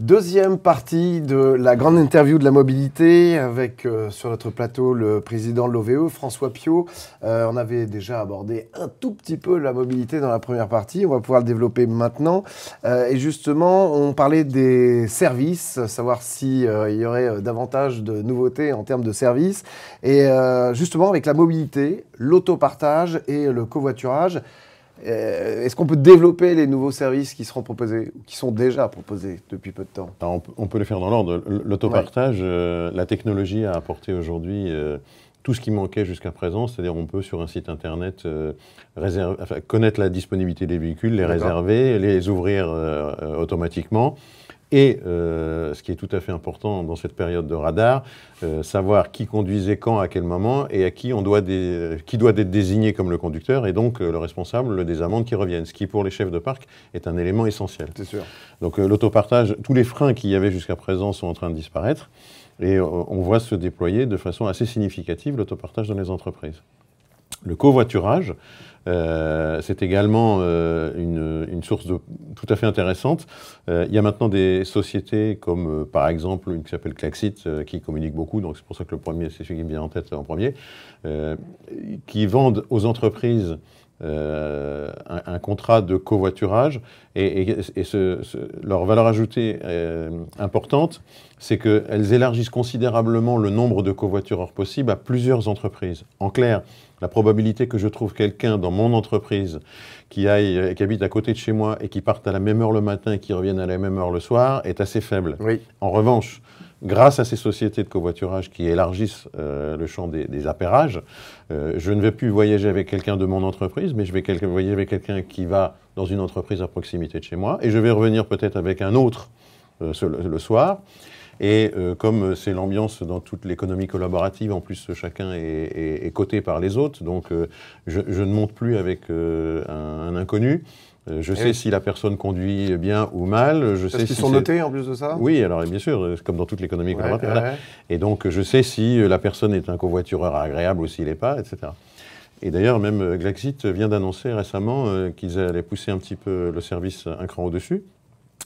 Deuxième partie de la grande interview de la mobilité avec euh, sur notre plateau le président de l'OVE, François Pio. Euh, on avait déjà abordé un tout petit peu la mobilité dans la première partie, on va pouvoir le développer maintenant. Euh, et justement, on parlait des services, savoir s'il y aurait davantage de nouveautés en termes de services. Et justement, avec la mobilité, l'autopartage et le covoiturage, euh, est-ce qu'on peut développer les nouveaux services qui seront proposés ou qui sont déjà proposés depuis peu de temps on, peut les faire dans l'ordre. L'autopartage, euh, la technologie a apporté aujourd'hui euh, tout ce qui manquait jusqu'à présent, c'est-à-dire on peut sur un site internet connaître la disponibilité des véhicules, les réserver, les ouvrir automatiquement et, euh, ce qui est tout à fait important dans cette période de radar, euh, savoir qui conduisait quand, à quel moment, et à qui, on doit euh, être désigné comme le conducteur, et donc le responsable des amendes qui reviennent, ce qui pour les chefs de parc est un élément essentiel. C'est sûr. Donc l'autopartage, tous les freins qu'il y avait jusqu'à présent sont en train de disparaître, et on voit se déployer de façon assez significative l'autopartage dans les entreprises. Le covoiturage, euh, c'est également euh, une, une, source de, tout à fait intéressante. Euh, il y a maintenant des sociétés comme euh, par exemple une qui s'appelle Klaxit euh, qui communique beaucoup, donc c'est pour ça que le premier, c'est celui qui me vient en tête en premier, qui vendent aux entreprises euh, un, contrat de covoiturage. Et, leur valeur ajoutée euh, importante, c'est qu'elles élargissent considérablement le nombre de covoitureurs possibles à plusieurs entreprises. En clair, la probabilité que je trouve quelqu'un dans mon entreprise qui, aille, euh, qui habite à côté de chez moi et qui parte à la même heure le matin et qui revienne à la même heure le soir est assez faible. En revanche, grâce à ces sociétés de covoiturage qui élargissent euh, le champ des, des euh, je ne vais plus voyager avec quelqu'un de mon entreprise, mais je vais voyager avec quelqu'un qui va dans une entreprise à proximité de chez moi, et je vais revenir peut-être avec un autre euh, le soir. Et comme c'est l'ambiance dans toute l'économie collaborative, en plus chacun est, coté par les autres, donc je, ne monte plus avec un inconnu. Euh, je eh sais si la personne conduit bien ou mal. Je sais qu'ils si sont notés en plus de ça Oui, alors bien sûr, euh, comme dans toute l'économie collaborative. Et donc, je sais si euh, la personne est un covoitureur agréable ou s'il est pas, etc. Et d'ailleurs, même Glaxit vient d'annoncer récemment qu'ils allaient pousser un petit peu le service un cran au-dessus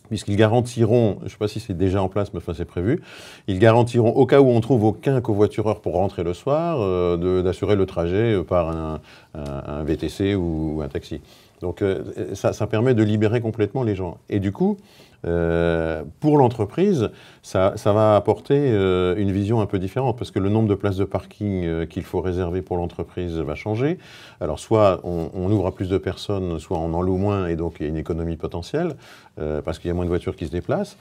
puisqu'ils garantiront, je ne sais pas si c'est déjà en place, mais enfin c'est prévu, ils garantiront au cas où on trouve aucun covoitureur pour rentrer le soir, euh, d'assurer le trajet euh, par un, VTC ou, un taxi. Donc euh, ça, ça, permet de libérer complètement les gens. Et du coup, euh, pour l'entreprise, ça, va apporter euh, une vision un peu différente parce que le nombre de places de parking euh, qu'il faut réserver pour l'entreprise va changer. Alors soit on, on, ouvre à plus de personnes, soit on en loue moins et donc il y a une économie potentielle parce qu'il y a moins de voitures qui se déplacent.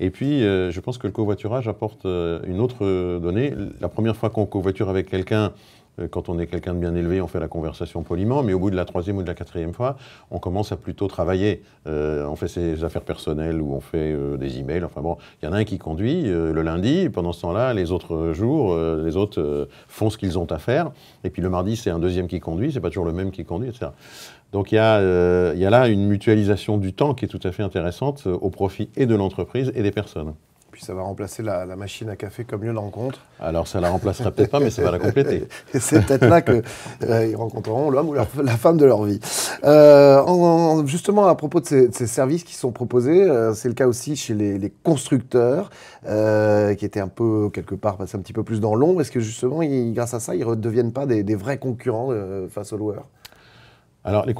Et puis, je pense que le covoiturage apporte une autre donnée. La première fois qu'on covoiture avec quelqu'un, euh, quand on est quelqu'un de bien élevé, on fait la conversation poliment, mais au bout de la troisième ou de la quatrième fois, on commence à plutôt travailler. Euh, on fait ses affaires personnelles ou on fait euh, des emails. Enfin bon, il y en a un qui conduit le lundi, pendant ce temps-là, les autres jours, les autres font ce qu'ils ont à faire. Et puis le mardi, c'est un deuxième qui conduit, c'est pas toujours le même qui conduit, etc. Donc il y, il y a là une mutualisation du temps qui est tout à fait intéressante au profit et de l'entreprise et des personnes ça va remplacer la, machine à café comme lieu de rencontre. Alors ça la remplacera peut-être pas, mais ça va la compléter. c'est peut-être là qu'ils euh, ils rencontreront l'homme ou la, femme de leur vie. Euh, justement, à propos de ces, services qui sont proposés, euh, c'est le cas aussi chez les, constructeurs, qui étaient un peu, quelque part, passés un petit peu plus dans l'ombre. Est-ce que justement, grâce à ça, ils ne redeviennent pas des, des vrais concurrents face aux loueurs alors, les,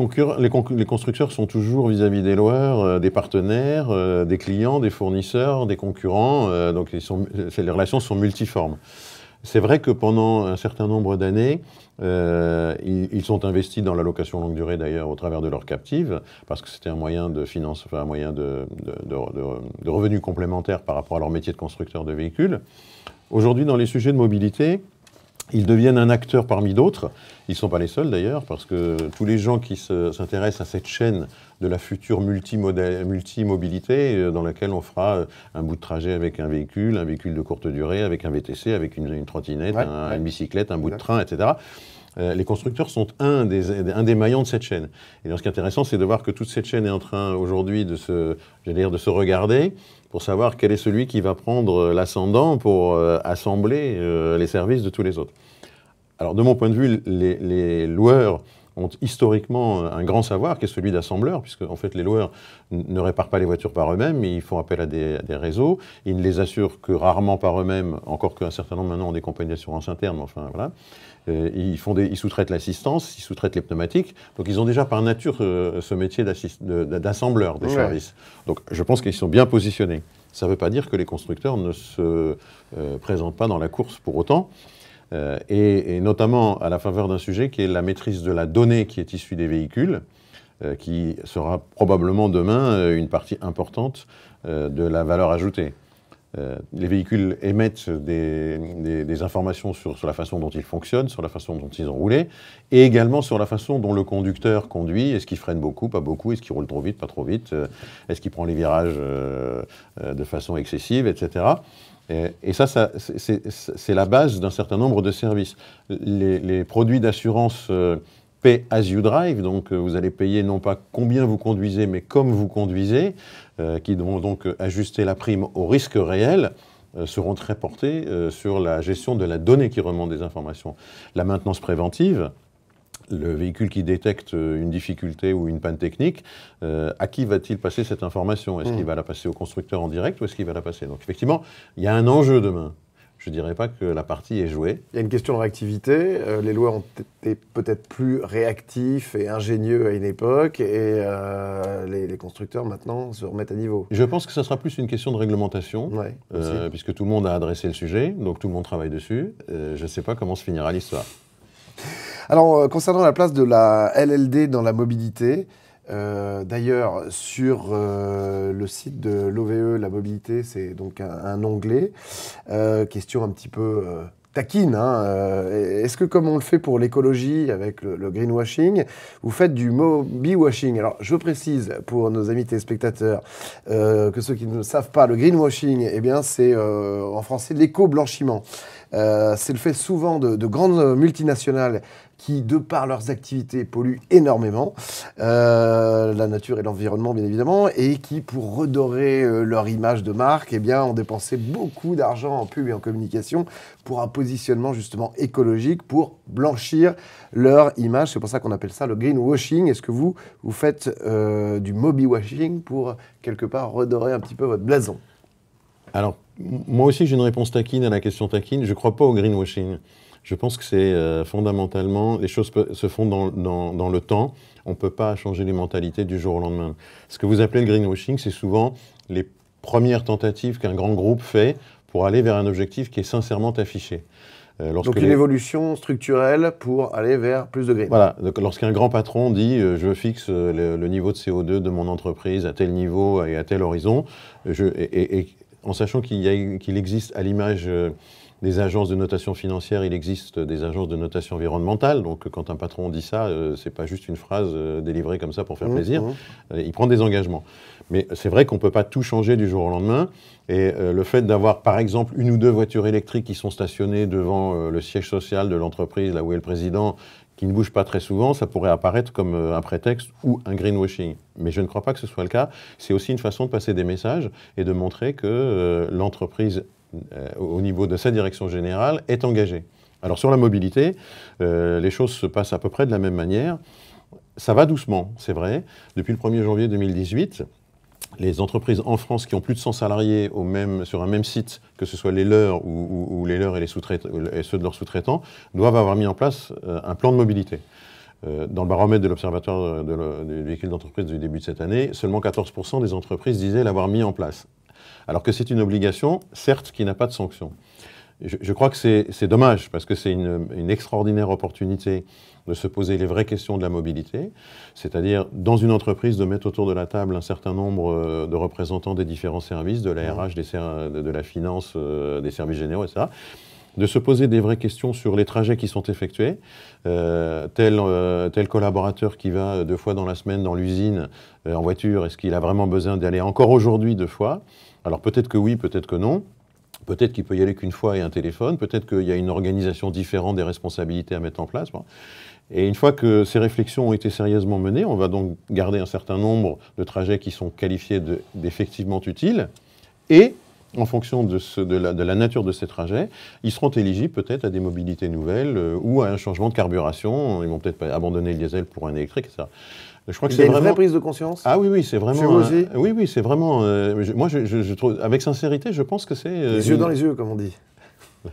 constructeurs sont toujours vis-à-vis des loueurs, euh, des partenaires, euh, des clients, des fournisseurs, des concurrents. Euh, donc, les relations sont multiformes. C'est vrai que pendant un certain nombre d'années, ils, sont investis dans la location longue durée d'ailleurs au travers de leurs captives, parce que c'était un moyen de finance, un moyen de, de revenus complémentaires par rapport à leur métier de constructeur de véhicules. Aujourd'hui, dans les sujets de mobilité, ils deviennent un acteur parmi d'autres. Ils ne sont pas les seuls d'ailleurs, parce que tous les gens qui s'intéressent à cette chaîne de la future multimobilité, euh, dans laquelle on fera euh, un bout de trajet avec un véhicule, un véhicule de courte durée, avec un VTC, avec une, trottinette, un, une bicyclette, un bout de train, etc. Euh, les constructeurs sont un des, un des maillons de cette chaîne. Et ce qui est intéressant, c'est de voir que toute cette chaîne est en train aujourd'hui de de se regarder, pour savoir quel est celui qui va prendre euh, l'ascendant pour euh, assembler euh, les services de tous les autres. Alors de mon point de vue, les loueurs ont historiquement euh, un grand savoir qui est celui d'assembleur, puisque en fait les loueurs ne réparent pas les voitures par eux-mêmes, ils font appel à des, réseaux, ils ne les assurent que rarement par eux-mêmes, encore qu'un certain nombre maintenant ont des compagnies d'assurance interne, enfin voilà. Euh, ils, font des, ils sous-traitent l'assistance, ils sous-traitent les pneumatiques, donc ils ont déjà par nature euh, ce métier d'assembleur des services. Donc je pense qu'ils sont bien positionnés. Ça ne veut pas dire que les constructeurs ne se présentent pas dans la course pour autant. Euh, et, notamment à la faveur d'un sujet qui est la maîtrise de la donnée qui est issue des véhicules, euh, qui sera probablement demain euh, une partie importante de la valeur ajoutée. les véhicules émettent des, informations sur, la façon dont ils fonctionnent, sur la façon dont ils ont roulé, et également sur la façon dont le conducteur conduit. Est-ce qu'il freine beaucoup, pas beaucoup Est-ce qu'il roule trop vite, pas trop vite Est-ce qu'il prend les virages de façon excessive, etc. Et ça, c'est la base d'un certain nombre de services. Les, produits d'assurance euh, pay as you drive, donc euh, vous allez payer non pas combien vous conduisez, mais comme vous conduisez, euh, qui vont donc ajuster la prime au risque réel seront très portés sur la gestion de la donnée qui remonte des informations. La maintenance préventive, le véhicule qui détecte euh, une difficulté ou une panne technique, euh, à qui va-t-il passer cette information Est-ce qu'il mm. va la passer au constructeur en direct ou est-ce qu'il va la passer Donc effectivement, il y a un enjeu demain. Je ne dirais pas que la partie est jouée. Il y a une question de réactivité. Euh, les lois ont été peut-être plus réactifs et ingénieux à une époque, et les, constructeurs maintenant se remettent à niveau. Je pense que ce sera plus une question de réglementation, puisque tout le monde a adressé le sujet, donc tout le monde travaille dessus. je ne sais pas comment se finira l'histoire. Alors, euh, concernant la place de la LLD dans la mobilité, euh, D'ailleurs, sur euh, le site de l'OVE, la mobilité, c'est donc un, onglet. question un petit peu taquine. Hein, est-ce que, comme on le fait pour l'écologie avec le, greenwashing, vous faites du mobi-washing Alors, je précise pour nos amis téléspectateurs que ceux qui ne savent pas, le greenwashing, eh bien, c'est en français l'éco-blanchiment. c'est le fait souvent de, de, grandes multinationales qui, de par leurs activités, polluent énormément euh, la nature et l'environnement, bien évidemment, et qui, pour redorer euh, leur image de marque, eh bien, ont dépensé beaucoup d'argent en pub et en communication pour un positionnement justement écologique, pour blanchir leur image. C'est pour ça qu'on appelle ça le greenwashing. Est-ce que vous, vous faites euh, du mobi washing pour quelque part redorer un petit peu votre blason Alors, moi aussi, j'ai une réponse taquine à la question taquine. Je ne crois pas au greenwashing. Je pense que c'est euh, fondamentalement, les choses se font dans, le temps. On ne peut pas changer les mentalités du jour au lendemain. Ce que vous appelez le greenwashing, c'est souvent les premières tentatives qu'un grand groupe fait pour aller vers un objectif qui est sincèrement affiché. Euh, Donc une évolution structurelle pour aller vers plus de green. Voilà, lorsqu'un grand patron dit euh, je fixe le, niveau de CO2 de mon entreprise à tel niveau et à tel horizon, et, en sachant qu'il existe à l'image des agences de notation financière, il existe des agences de notation environnementale. Donc, quand un patron dit ça, ce euh, c'est pas juste une phrase euh, délivrée comme ça pour faire mmh, plaisir. Mmh. Euh, il prend des engagements. Mais c'est vrai qu'on peut pas tout changer du jour au lendemain. Et le fait d'avoir, par exemple, une ou deux voitures électriques qui sont stationnées devant le siège social de l'entreprise, là où est le président, qui ne bouge pas très souvent, ça pourrait apparaître comme un prétexte ou un greenwashing. Mais je ne crois pas que ce soit le cas. C'est aussi une façon de passer des messages et de montrer que l'entreprise euh, au niveau de sa direction générale est engagée. Alors sur la mobilité, euh, les choses se passent à peu près de la même manière. Ça va doucement, c'est vrai. Depuis le 1er janvier 2018, les entreprises en France qui ont plus de 100 salariés même, sur un même site, que ce soit les leurs ou, les leurs et, ceux de leurs sous-traitants, doivent avoir mis en place euh, un plan de mobilité. dans le baromètre de l'Observatoire des véhicules d'entreprise du début de cette année, seulement 14% des entreprises disaient l'avoir mis en place. Alors que c'est une obligation, certes, qui n'a pas de sanction. Je, crois que c'est dommage, parce que c'est une, extraordinaire opportunité de se poser les vraies questions de la mobilité, c'est-à-dire dans une entreprise de mettre autour de la table un certain nombre euh, de représentants des différents services, de la RH, de, la finance, euh, des services généraux, etc de se poser des vraies questions sur les trajets qui sont effectués. Euh, euh, tel, collaborateur qui va deux fois dans la semaine dans l'usine euh, en voiture, est-ce qu'il a vraiment besoin d'y aller encore aujourd'hui deux fois Alors peut-être que oui, peut-être que non. Peut-être qu'il peut y aller qu'une fois et un téléphone, peut-être qu'il y a une organisation différente des responsabilités à mettre en place. Et une fois que ces réflexions ont été sérieusement menées, on va donc garder un certain nombre de trajets qui sont qualifiés d'effectivement utiles et en fonction de, la, nature de ces trajets, ils seront éligibles peut-être à des mobilités nouvelles euh, ou à un changement de carburation. Ils vont peut-être abandonner le diesel pour un électrique, etc. Je crois que c'est une vraie prise de conscience. Ah oui, oui, c'est vraiment. Oui, oui, c'est vraiment. Euh, moi, je, trouve, avec sincérité, je pense que c'est. Euh, les yeux dans les yeux, comme on dit.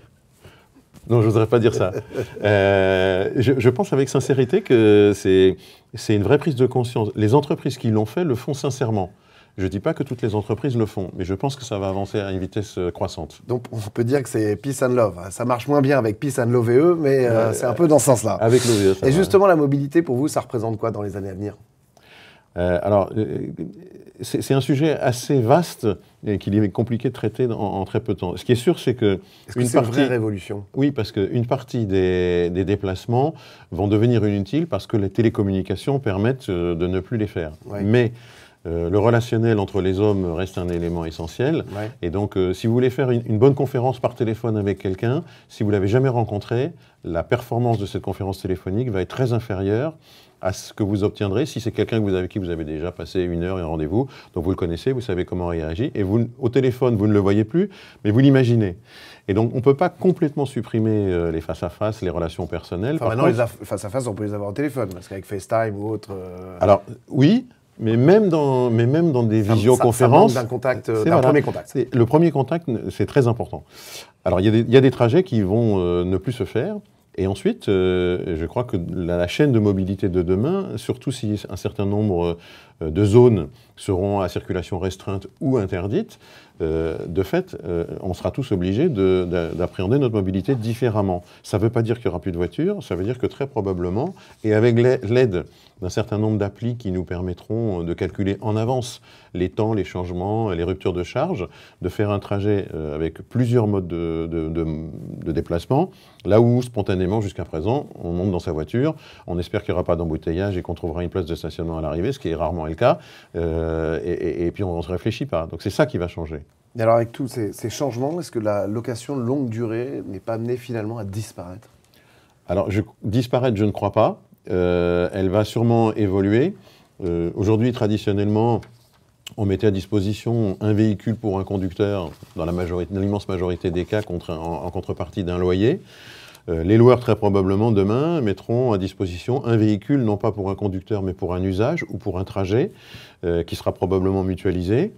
non, je voudrais pas dire ça. je, pense avec sincérité que c'est une vraie prise de conscience. Les entreprises qui l'ont fait le font sincèrement. Je ne dis pas que toutes les entreprises le font, mais je pense que ça va avancer à une vitesse euh, croissante. Donc on peut dire que c'est peace and love. Hein. Ça marche moins bien avec peace and love et eux, mais euh, c'est un peu dans ce sens-là. Avec l'OVE. Et justement, la mobilité, pour vous, ça représente quoi dans les années à venir euh, alors, c'est un sujet assez vaste et qu'il est compliqué de traiter en, très peu de temps. Ce qui est sûr, c'est que... c'est une vraie révolution Oui, parce qu'une partie des, déplacements vont devenir inutiles parce que les télécommunications permettent de ne plus les faire. Mais euh, le relationnel entre les hommes reste un élément essentiel. Et donc, euh, si vous voulez faire une, bonne conférence par téléphone avec quelqu'un, si vous l'avez jamais rencontré, la performance de cette conférence téléphonique va être très inférieure à ce que vous obtiendrez si c'est quelqu'un avec qui vous avez déjà passé une heure et un rendez-vous. Donc vous le connaissez, vous savez comment il réagit. Et vous, au téléphone, vous ne le voyez plus, mais vous l'imaginez. Et donc on ne peut pas complètement supprimer euh, les face-à-face, les relations personnelles. les face-à-face, on peut les avoir au téléphone, parce qu'avec FaceTime ou autre. Alors oui, mais même dans, mais même dans des visioconférences. Ça, d'un contact, d'un premier contact. Le premier contact, c'est très important. Alors, il y, y, a des trajets qui vont euh, ne plus se faire. Et ensuite, euh, je crois que la, chaîne de mobilité de demain, surtout si un certain nombre euh, de zones seront à circulation restreinte ou interdite, euh, de fait, euh, on sera tous obligés d'appréhender notre mobilité différemment. Ça ne veut pas dire qu'il y aura plus de voitures, ça veut dire que très probablement, et avec l'aide d'un certain nombre d'applis qui nous permettront euh, de calculer en avance les temps, les changements, les ruptures de charge, de faire un trajet avec plusieurs modes de, déplacement, là où spontanément jusqu'à présent, on monte dans sa voiture, on espère qu'il n'y aura pas d'embouteillage et qu'on trouvera une place de stationnement à l'arrivée, ce qui est rarement le cas, et, puis on ne se réfléchit pas. Donc c'est ça qui va changer. Et alors avec tous ces, changements, est-ce que la location longue durée n'est pas amenée finalement à disparaître Alors disparaître, je ne crois pas. Euh, elle va sûrement évoluer. Euh, aujourd'hui, traditionnellement, on mettait à disposition un véhicule pour un conducteur, dans l'immense majorité, des cas, en, contrepartie d'un loyer. Euh, les loueurs, très probablement, demain, mettront à disposition un véhicule, non pas pour un conducteur, mais pour un usage ou pour un trajet, qui sera probablement mutualisé.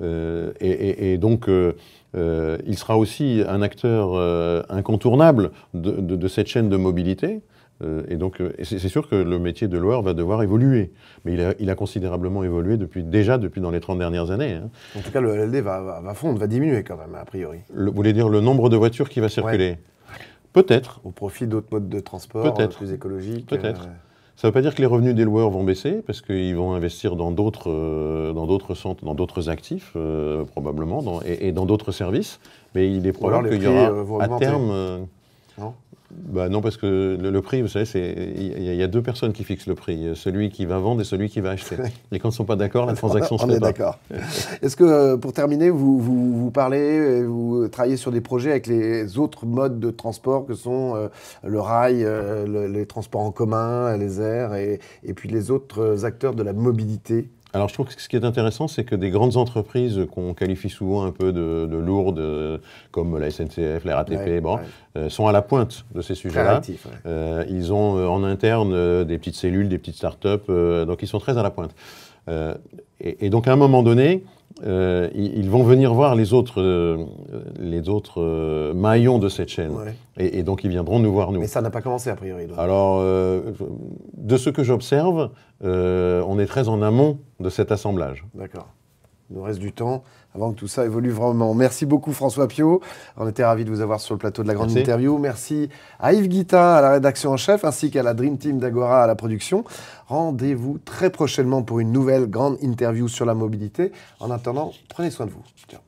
Euh, et, donc, euh, euh, il sera aussi un acteur incontournable de, cette chaîne de mobilité. et donc, c'est sûr que le métier de loueur va devoir évoluer. Mais il a, considérablement évolué depuis, déjà depuis dans les 30 dernières années. Hein. En tout cas, le LLD va, fondre, va diminuer quand même, a priori. vous voulez dire le nombre de voitures qui va circuler Peut-être. Au profit d'autres modes de transport plus écologiques Peut-être. Ça ne veut pas dire que les revenus des loueurs vont baisser, parce qu'ils vont investir dans d'autres, euh, centres, dans d'autres actifs, euh, probablement, et, dans d'autres services. Mais il est probable qu'il y aura euh, à terme. Non bah non, parce que le, prix, vous savez, il y, a deux personnes qui fixent le prix, celui qui va vendre et celui qui va acheter. et quand ils ne sont pas d'accord, la transaction se fait est d'accord. Est-ce que, euh, pour terminer, vous, parlez, vous euh, travaillez sur des projets avec les autres modes de transport que sont euh, le rail, les transports en commun, les airs et puis les autres acteurs de la mobilité alors je trouve que ce qui est intéressant, c'est que des grandes entreprises qu'on qualifie souvent un peu de, lourdes, comme la SNCF, la RATP, bon, euh, sont à la pointe de ces sujets-là. Euh, ils ont euh, en interne des petites cellules, des petites startups, donc ils sont très à la pointe. Euh, et, donc à un moment donné, euh, ils vont venir voir les autres, euh, les autres maillons de cette chaîne. Et, donc, ils viendront nous voir, nous. Mais ça n'a pas commencé, a priori. Alors, de ce que j'observe, on est très en amont de cet assemblage. D'accord. Il nous reste du temps avant que tout ça évolue vraiment. Merci beaucoup François Pio. On était ravis de vous avoir sur le plateau de la grande interview. Merci à Yves Guittin, à la rédaction en chef ainsi qu'à la Dream Team d'Agora à la production. Rendez-vous très prochainement pour une nouvelle grande interview sur la mobilité. En attendant, prenez soin de vous.